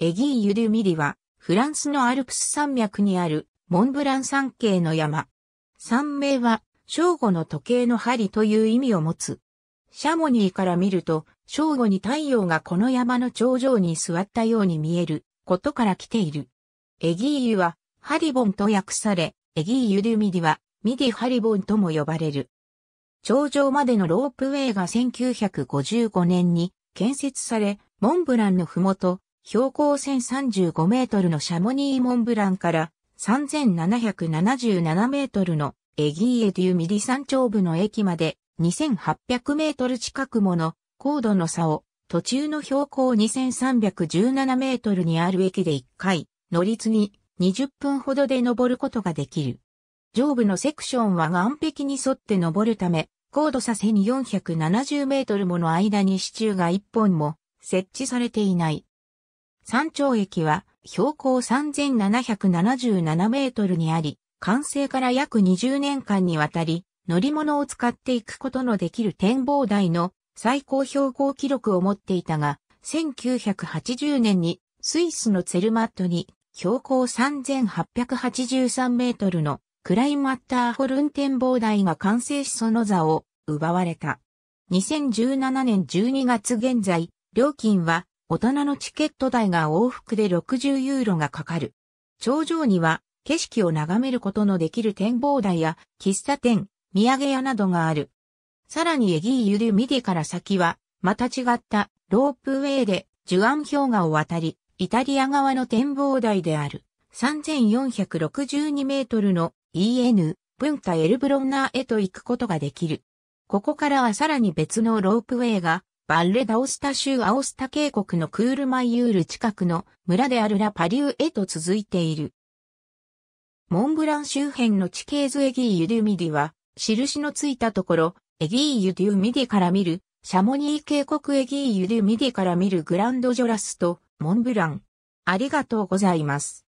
エギー・ユデュ・ミリは、フランスのアルプス山脈にあるモンブラン山系の山。山名は、正午の時計の針という意味を持つ。シャモニーから見ると、正午に太陽がこの山の頂上に座ったように見えることから来ている。エギーユは、ハリボンと訳され、エギーユ・デュ・ミリは、ミディ・ハリボンとも呼ばれる。頂上までのロープウェイが1955年に建設され、モンブランのふもと、標高1035メートルのシャモニーモンブランから3777メートルのエギーエデュミリ山頂部の駅まで2800メートル近くもの高度の差を途中の標高2317メートルにある駅で1回乗り継ぎ20分ほどで登ることができる。上部のセクションは岸壁に沿って登るため、高度差線470メートルもの間に支柱が1本も設置されていない。山頂駅は標高3777メートルにあり、完成から約20年間にわたり、乗り物を使っていくことのできる展望台の最高標高記録を持っていたが、1980年にスイスのツェルマットに標高3883メートルのクライマッターホルン展望台が完成しその座を奪われた。2017年12月現在、料金は大人のチケット代が往復で60ユーロがかかる。頂上には景色を眺めることのできる展望台や喫茶店、土産屋などがある。さらにエギーユ・デュ・ミディから先は、また違ったロープウェイでジュアン氷河を渡り、イタリア側の展望台である3462メートルの EN 文化エルブロンナーへと行くことができる。ここからはさらに別のロープウェイがバッレダオスタ州アオスタ渓谷のクールマイユール近くの村であるラパリューへと続いている。モンブラン周辺の地形図エギーユデュミディは、印のついたところ、エギーユデュミディから見る、シャモニー渓谷エギーユデュミディから見るグランドジョラスと、モンブラン。ありがとうございます。